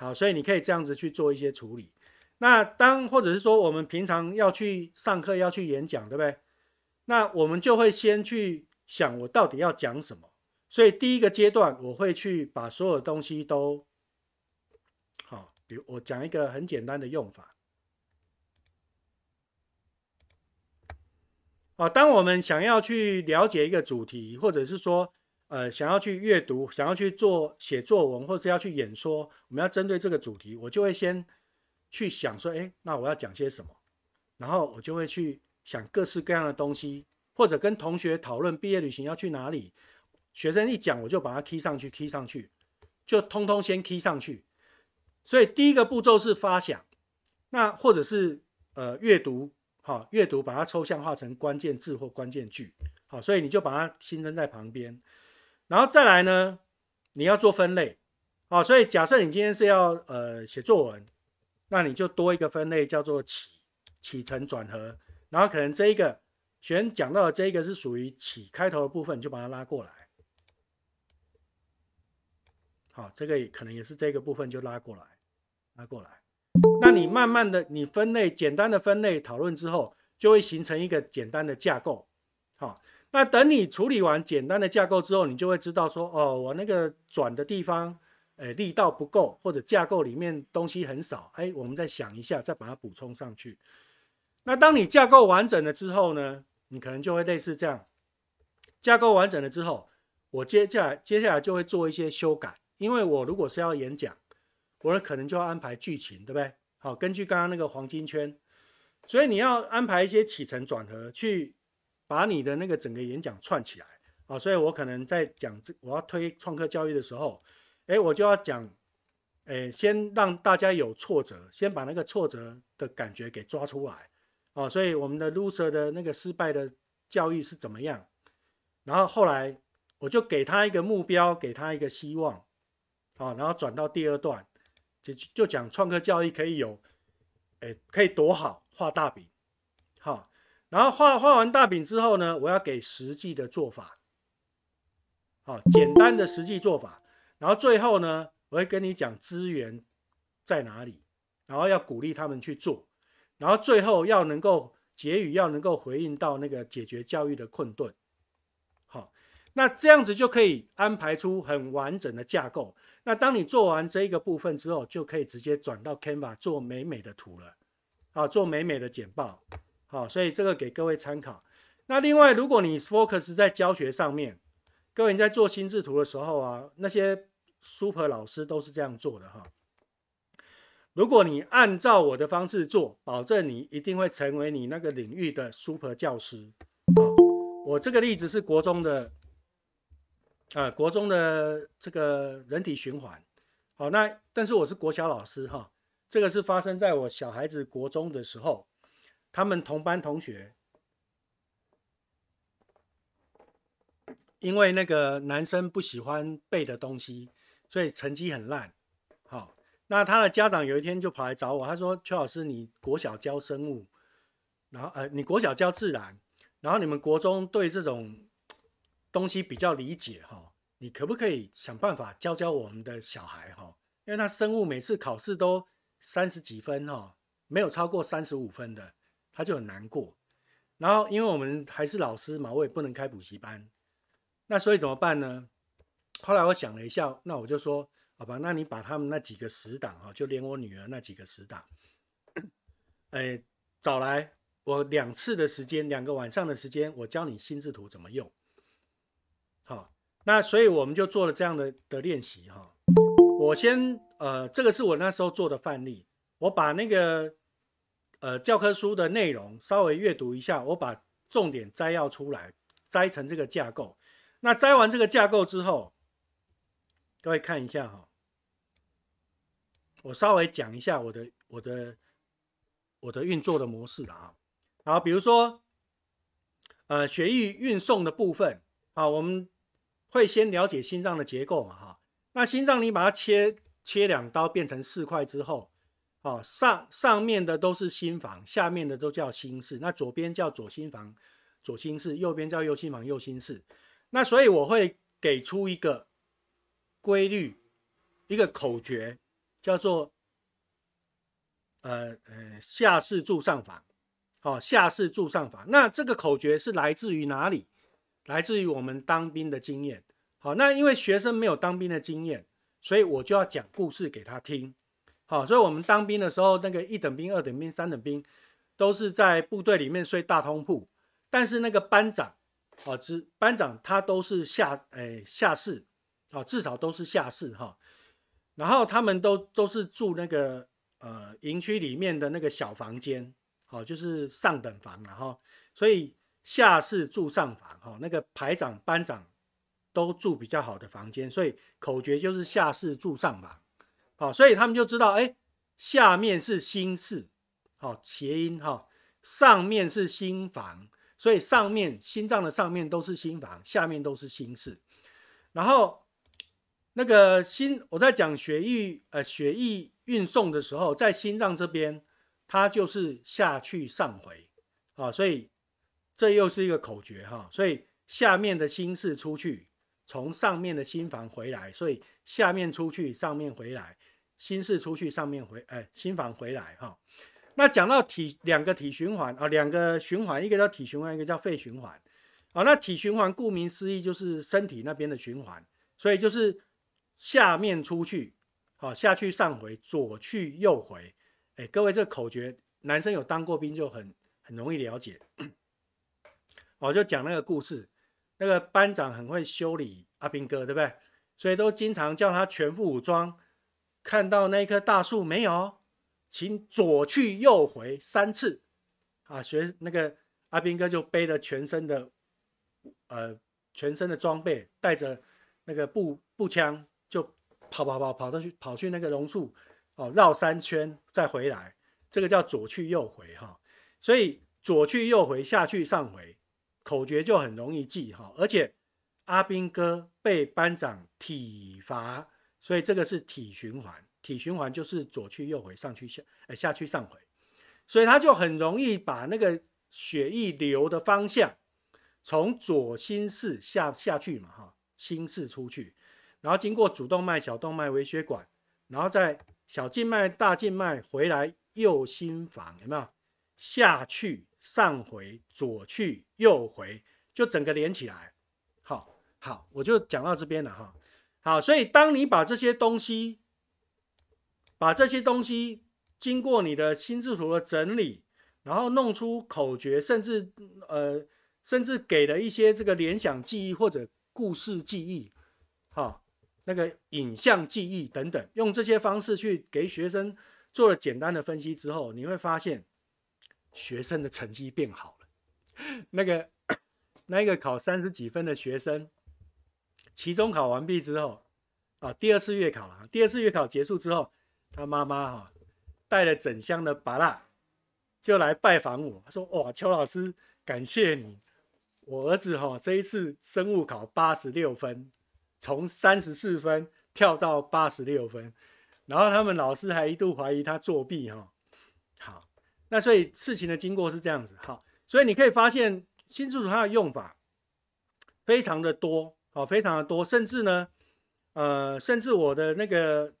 好，所以你可以这样子去做一些处理。那当或者是说，我们平常要去上课、要去演讲，对不对？那我们就会先去想我到底要讲什么。所以第一个阶段，我会去把所有东西都好，比如我讲一个很简单的用法。啊，当我们想要去了解一个主题，或者是说。呃，想要去阅读，想要去做写作文，或者是要去演说，我们要针对这个主题，我就会先去想说，哎，那我要讲些什么？然后我就会去想各式各样的东西，或者跟同学讨论毕业旅行要去哪里。学生一讲，我就把它 T 上去，T 上去，就通通先 T 上去。所以第一个步骤是发想，那或者是呃阅读，好，阅读把它抽象化成关键字或关键句，好，所以你就把它新增在旁边。然后再来呢，你要做分类，好，所以假设你今天是要呃写作文，那你就多一个分类叫做起起承转合，然后可能这一个学员讲到的这一个是属于起开头的部分，就把它拉过来，好，这个也可能也是这个部分就拉过来拉过来，那你慢慢的你分类简单的分类讨论之后，就会形成一个简单的架构，好。那等你处理完简单的架构之后，你就会知道说，哦，我那个转的地方，诶，力道不够，或者架构里面东西很少，哎，我们再想一下，再把它补充上去。那当你架构完整了之后呢，你可能就会类似这样，架构完整了之后，我接下来接下来就会做一些修改，因为我如果是要演讲，我可能就要安排剧情，对不对？好，根据刚刚那个黄金圈，所以你要安排一些起承转合去。把你的那个整个演讲串起来啊，所以我可能在讲这我要推创客教育的时候，哎，我就要讲，哎，先让大家有挫折，先把那个挫折的感觉给抓出来啊，所以我们的 loser 的那个失败的教育是怎么样，然后后来我就给他一个目标，给他一个希望啊，然后转到第二段，就就讲创客教育可以有，哎，可以多好，画大饼，哈。然后画画完大饼之后呢，我要给实际的做法，好简单的实际做法。然后最后呢，我会跟你讲资源在哪里，然后要鼓励他们去做，然后最后要能够结语，要能够回应到那个解决教育的困顿。好，那这样子就可以安排出很完整的架构。那当你做完这一个部分之后，就可以直接转到 Canva 做美美的图了，啊，做美美的简报。好，所以这个给各位参考。那另外，如果你 focus 在教学上面，各位在做心智图的时候啊，那些 super 老师都是这样做的哈。如果你按照我的方式做，保证你一定会成为你那个领域的 super 教师。好，我这个例子是国中的，啊，国中的这个人体循环。好，那但是我是国小老师哈，这个是发生在我小孩子国中的时候。他们同班同学，因为那个男生不喜欢背的东西，所以成绩很烂。好，那他的家长有一天就跑来找我，他说：“邱老师，你国小教生物，然后呃，你国小教自然，然后你们国中对这种东西比较理解哈，你可不可以想办法教教我们的小孩哈？因为他生物每次考试都三十几分哈，没有超过三十五分的。”他就很难过，然后因为我们还是老师嘛，我也不能开补习班，那所以怎么办呢？后来我想了一下，那我就说好吧，那你把他们那几个死党啊，就连我女儿那几个死党，哎，找来，我两次的时间，两个晚上的时间，我教你心智图怎么用。好，那所以我们就做了这样的的练习哈。我先呃，这个是我那时候做的范例，我把那个。呃，教科书的内容稍微阅读一下，我把重点摘要出来，摘成这个架构。那摘完这个架构之后，各位看一下哈，我稍微讲一下我的我的我的运作的模式啊。好，比如说，呃，血液运送的部分，啊，我们会先了解心脏的结构嘛哈。那心脏你把它切切两刀，变成四块之后。哦，上上面的都是新房，下面的都叫新室。那左边叫左新房、左新室，右边叫右新房、右新室。那所以我会给出一个规律，一个口诀，叫做“呃呃下士住上房”。好，下士住上房。那这个口诀是来自于哪里？来自于我们当兵的经验。好，那因为学生没有当兵的经验，所以我就要讲故事给他听。好，所以我们当兵的时候，那个一等兵、二等兵、三等兵，都是在部队里面睡大通铺，但是那个班长，哦，只班长他都是下，诶下士，哦，至少都是下士哈。然后他们都都是住那个，呃营区里面的那个小房间，好就是上等房了哈。所以下士住上房，哈那个排长、班长都住比较好的房间，所以口诀就是下士住上房。哦，所以他们就知道，哎，下面是心室，好谐音哈，上面是心房，所以上面心脏的上面都是心房，下面都是心室。然后那个心，我在讲血液呃血液运送的时候，在心脏这边，它就是下去上回啊，所以这又是一个口诀哈，所以下面的心室出去，从上面的心房回来，所以下面出去，上面回来。心室出去，上面回，哎，心房回来，哈。那讲到体两个体循环啊，两个循环，一个叫体循环，一个叫肺循环，啊，那体循环顾名思义就是身体那边的循环，所以就是下面出去，好下去上回，左去右回，哎，各位这个口诀，男生有当过兵就很很容易了解，我就讲那个故事，那个班长很会修理阿兵哥，对不对？所以都经常叫他全副武装。看到那棵大树没有？请左去右回三次，啊，学那个阿兵哥就背着全身的，呃，全身的装备，带着那个步步枪，就跑跑跑跑上去，跑去那个榕树，哦，绕三圈再回来，这个叫左去右回哈。所以左去右回，下去上回，口诀就很容易记哈。而且阿兵哥被班长体罚。所以这个是体循环，体循环就是左去右回，上去下，哎下去上回，所以它就很容易把那个血液流的方向从左心室下下去嘛，哈，心室出去，然后经过主动脉、小动脉、微血管，然后再小静脉、大静脉回来右心房，有没有？下去上回，左去右回，就整个连起来。好，好，我就讲到这边了，哈。好，所以当你把这些东西、把这些东西经过你的心智图的整理，然后弄出口诀，甚至呃，甚至给了一些这个联想记忆或者故事记忆，好，那个影像记忆等等，用这些方式去给学生做了简单的分析之后，你会发现学生的成绩变好了。那个 那个考三十几分的学生。期中考完毕之后，啊，第二次月考了。第二次月考结束之后，他妈妈哈带了整箱的拔辣，就来拜访我。说：“哇，邱老师，感谢你，我儿子哈这一次生物考八十六分，从三十四分跳到八十六分。然后他们老师还一度怀疑他作弊哈。好，那所以事情的经过是这样子。好，所以你可以发现新宿处它的用法非常的多。”好，非常的多，甚至呢，呃，甚至我的那个。